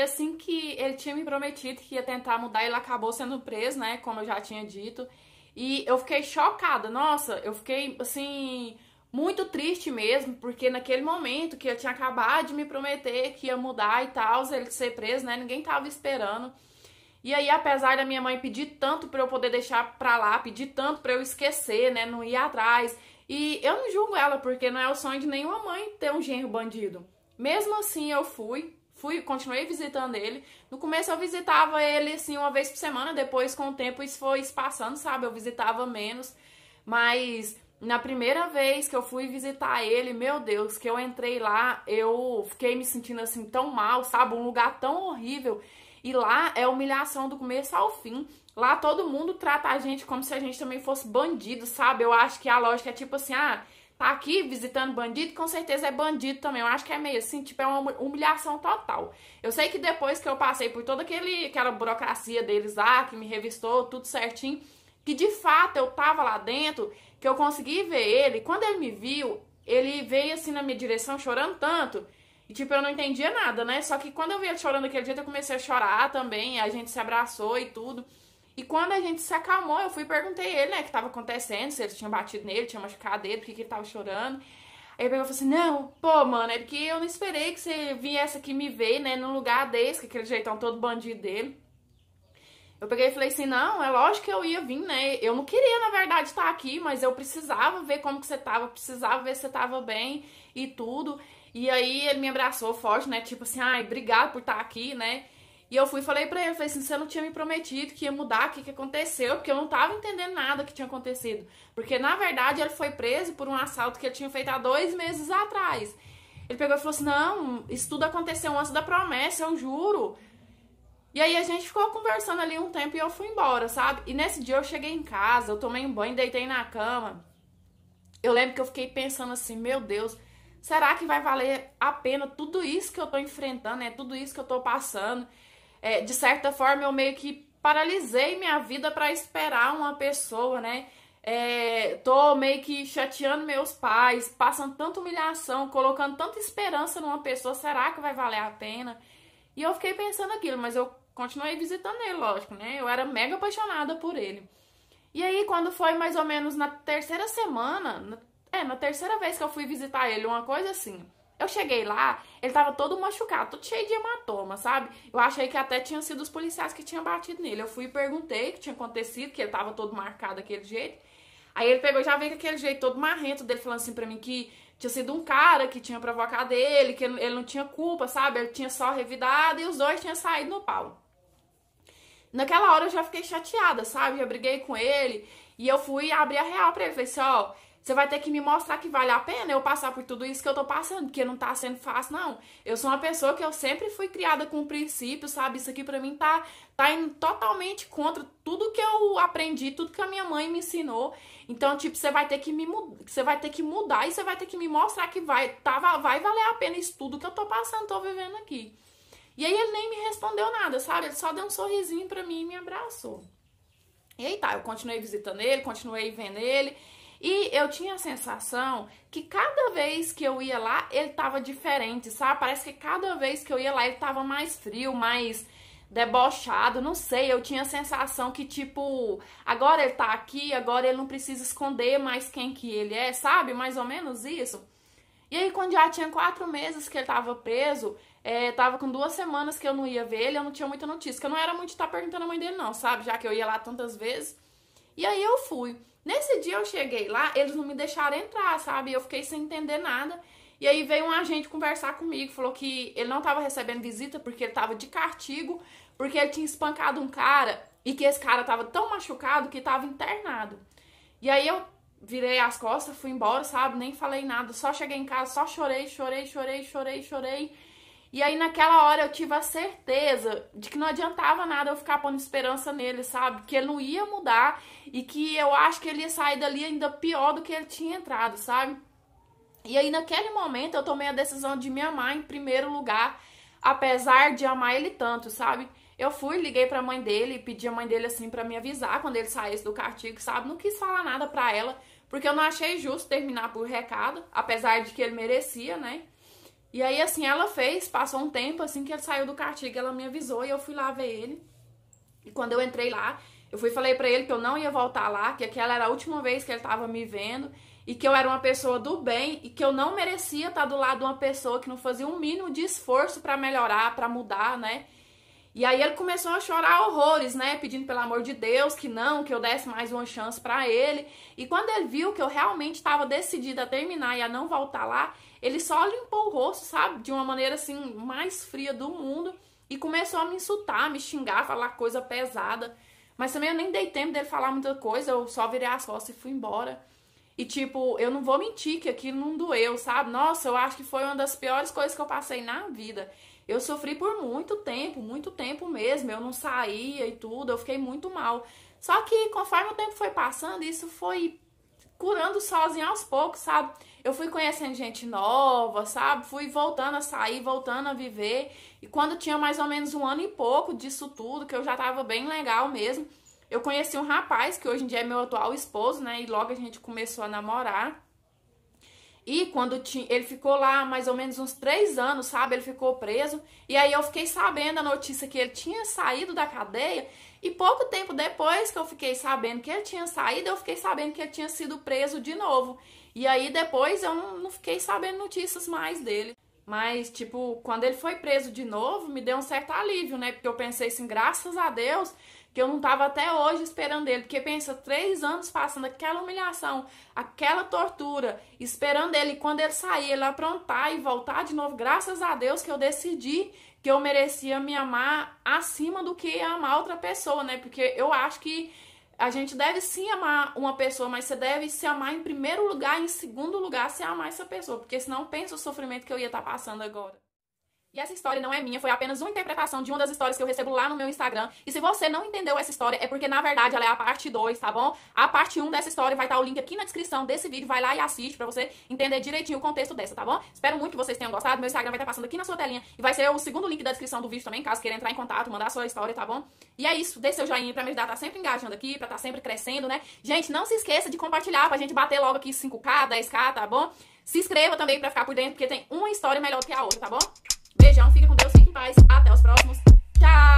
assim que ele tinha me prometido que ia tentar mudar, ele acabou sendo preso, né? Como eu já tinha dito. E eu fiquei chocada, nossa, eu fiquei assim, muito triste mesmo, porque naquele momento que eu tinha acabado de me prometer que ia mudar e tal, ele ser preso, né? Ninguém tava esperando. E aí, apesar da minha mãe pedir tanto para eu poder deixar pra lá, pedir tanto para eu esquecer, né? Não ir atrás. E eu não julgo ela, porque não é o sonho de nenhuma mãe ter um genro bandido. Mesmo assim, eu fui, fui, continuei visitando ele. No começo eu visitava ele assim uma vez por semana, depois com o tempo isso foi espaçando, sabe? Eu visitava menos, mas na primeira vez que eu fui visitar ele, meu Deus, que eu entrei lá, eu fiquei me sentindo assim tão mal, sabe? Um lugar tão horrível. E lá é humilhação do começo ao fim. Lá todo mundo trata a gente como se a gente também fosse bandido, sabe? Eu acho que a lógica é tipo assim, ah, tá aqui visitando bandido, com certeza é bandido também. Eu acho que é meio assim, tipo, é uma humilhação total. Eu sei que depois que eu passei por toda aquele, aquela burocracia deles lá, que me revistou, tudo certinho, que de fato eu tava lá dentro, que eu consegui ver ele. Quando ele me viu, ele veio assim na minha direção chorando tanto. E tipo, eu não entendia nada, né? Só que quando eu vi ele chorando daquele jeito, eu comecei a chorar também, a gente se abraçou e tudo. E quando a gente se acalmou, eu fui e perguntei ele, né, o que estava acontecendo, se ele tinha batido nele, tinha machucado ele, por que, ele estava chorando. Aí ele pegou e falou assim: Não, pô, mano, é porque eu não esperei que você viesse aqui me ver, né, num lugar desse, que aquele jeitão todo bandido dele. Eu peguei e falei assim: Não, é lógico que eu ia vir, né? Eu não queria, na verdade, estar aqui, mas eu precisava ver como que você tava, precisava ver se você tava bem e tudo. E aí ele me abraçou forte, né? Tipo assim: Ai, obrigado por estar aqui, né? E eu fui e falei pra ele, falei assim, você não tinha me prometido que ia mudar, o que, que aconteceu? Porque eu não tava entendendo nada que tinha acontecido. Porque, na verdade, ele foi preso por um assalto que ele tinha feito há dois meses atrás. Ele pegou e falou assim, não, isso tudo aconteceu antes da promessa, eu juro. E aí a gente ficou conversando ali um tempo e eu fui embora, sabe? E nesse dia eu cheguei em casa, eu tomei um banho, deitei na cama. Eu lembro que eu fiquei pensando assim, meu Deus, será que vai valer a pena tudo isso que eu tô enfrentando, né? Tudo isso que eu tô passando é, de certa forma, eu meio que paralisei minha vida para esperar uma pessoa, né? É, tô meio que chateando meus pais, passando tanta humilhação, colocando tanta esperança numa pessoa, será que vai valer a pena? E eu fiquei pensando aquilo, mas eu continuei visitando ele, lógico, né? Eu era mega apaixonada por ele. E aí, quando foi mais ou menos na terceira semana, é, na terceira vez que eu fui visitar ele, uma coisa assim, eu cheguei lá, ele tava todo machucado, todo cheio de hematoma, sabe? Eu achei que até tinham sido os policiais que tinham batido nele. Eu fui e perguntei o que tinha acontecido, que ele tava todo marcado daquele jeito. Aí ele pegou já veio com aquele jeito todo marrento dele falando assim pra mim que tinha sido um cara que tinha provocado ele, que ele não tinha culpa, sabe? Ele tinha só revidado e os dois tinham saído no pau. Naquela hora eu já fiquei chateada, sabe? Já briguei com ele e eu fui abrir a real pra ele. Falei assim, ó, oh, você vai ter que me mostrar que vale a pena eu passar por tudo isso que eu tô passando, porque não tá sendo fácil, não. Eu sou uma pessoa que eu sempre fui criada com princípios, princípio, sabe? Isso aqui pra mim tá, tá indo totalmente contra tudo que eu aprendi, tudo que a minha mãe me ensinou. Então, tipo, você vai ter que me você vai ter que mudar e você vai ter que me mostrar que vai, tá, vai valer a pena isso tudo que eu tô passando, tô vivendo aqui. E aí ele nem me respondeu nada, sabe? Ele só deu um sorrisinho pra mim e me abraçou. E aí tá, eu continuei visitando ele, continuei vendo ele. E eu tinha a sensação que cada vez que eu ia lá, ele tava diferente, sabe? Parece que cada vez que eu ia lá, ele tava mais frio, mais debochado, não sei, eu tinha a sensação que tipo, agora ele tá aqui, agora ele não precisa esconder mais quem que ele é, sabe? Mais ou menos isso. E aí quando já tinha quatro meses que ele tava preso, é, tava com duas semanas que eu não ia ver ele, eu não tinha muita notícia, que eu não era muito estar tá perguntando a mãe dele não, sabe? Já que eu ia lá tantas vezes. E aí eu fui. Nesse dia eu cheguei lá, eles não me deixaram entrar, sabe? Eu fiquei sem entender nada. E aí veio um agente conversar comigo, falou que ele não estava recebendo visita porque ele estava de castigo, porque ele tinha espancado um cara e que esse cara estava tão machucado que estava internado. E aí eu virei as costas, fui embora, sabe? Nem falei nada, só cheguei em casa, só chorei, chorei, chorei, chorei, chorei. E aí naquela hora eu tive a certeza de que não adiantava nada eu ficar pondo esperança nele, sabe? Que ele não ia mudar e que eu acho que ele ia sair dali ainda pior do que ele tinha entrado, sabe? E aí naquele momento eu tomei a decisão de me amar em primeiro lugar, apesar de amar ele tanto, sabe? Eu fui, liguei pra mãe dele, pedi a mãe dele assim para me avisar quando ele saísse do cartigo, sabe? Não quis falar nada pra ela, porque eu não achei justo terminar por recado, apesar de que ele merecia, né? E aí, assim, ela fez, passou um tempo, assim, que ele saiu do cartigo, ela me avisou e eu fui lá ver ele. E quando eu entrei lá, eu fui falei para ele que eu não ia voltar lá, que aquela era a última vez que ele tava me vendo e que eu era uma pessoa do bem e que eu não merecia estar tá do lado de uma pessoa que não fazia um mínimo de esforço para melhorar, para mudar, né? E aí ele começou a chorar horrores, né? Pedindo pelo amor de Deus que não, que eu desse mais uma chance para ele. E quando ele viu que eu realmente estava decidida a terminar e a não voltar lá, ele só limpou o rosto, sabe? De uma maneira assim, mais fria do mundo. E começou a me insultar, me xingar, falar coisa pesada. Mas também eu nem dei tempo dele falar muita coisa, eu só virei as costas e fui embora. E, tipo, eu não vou mentir que aquilo não doeu, sabe? Nossa, eu acho que foi uma das piores coisas que eu passei na vida. Eu sofri por muito tempo, muito tempo mesmo. Eu não saía e tudo, eu fiquei muito mal. Só que conforme o tempo foi passando, isso foi curando sozinho aos poucos, sabe? Eu fui conhecendo gente nova, sabe? Fui voltando a sair, voltando a viver. E quando tinha mais ou menos um ano e pouco disso tudo, que eu já tava bem legal mesmo, eu conheci um rapaz que hoje em dia é meu atual esposo, né? E logo a gente começou a namorar. E quando tinha, ele ficou lá mais ou menos uns três anos, sabe? Ele ficou preso. E aí eu fiquei sabendo a notícia que ele tinha saído da cadeia. E pouco tempo depois que eu fiquei sabendo que ele tinha saído, eu fiquei sabendo que ele tinha sido preso de novo. E aí depois eu não, não fiquei sabendo notícias mais dele. Mas, tipo, quando ele foi preso de novo, me deu um certo alívio, né? Porque eu pensei assim, graças a Deus, que eu não tava até hoje esperando ele. Porque pensa, três anos passando aquela humilhação, aquela tortura, esperando ele, quando ele sair, ele aprontar e voltar de novo. Graças a Deus que eu decidi que eu merecia me amar acima do que amar outra pessoa, né? Porque eu acho que a gente deve sim amar uma pessoa, mas você deve se amar em primeiro lugar, em segundo lugar, se amar essa pessoa, porque senão pensa o sofrimento que eu ia estar tá passando agora. E essa história não é minha, foi apenas uma interpretação de uma das histórias que eu recebo lá no meu Instagram. E se você não entendeu essa história, é porque na verdade ela é a parte 2, tá bom? A parte 1 um dessa história vai estar o link aqui na descrição desse vídeo, vai lá e assiste para você entender direitinho o contexto dessa, tá bom? Espero muito que vocês tenham gostado. Meu Instagram vai estar passando aqui na sua telinha e vai ser o segundo link da descrição do vídeo também, caso queira entrar em contato, mandar a sua história, tá bom? E é isso, deixa seu joinha pra me ajudar a tá sempre engajando aqui, pra estar tá sempre crescendo, né? Gente, não se esqueça de compartilhar pra gente bater logo aqui 5k, 10k, tá bom? Se inscreva também pra ficar por dentro, porque tem uma história melhor que a outra, tá bom? Beijão, fica com Deus, fique em paz. Até os próximos. Tchau!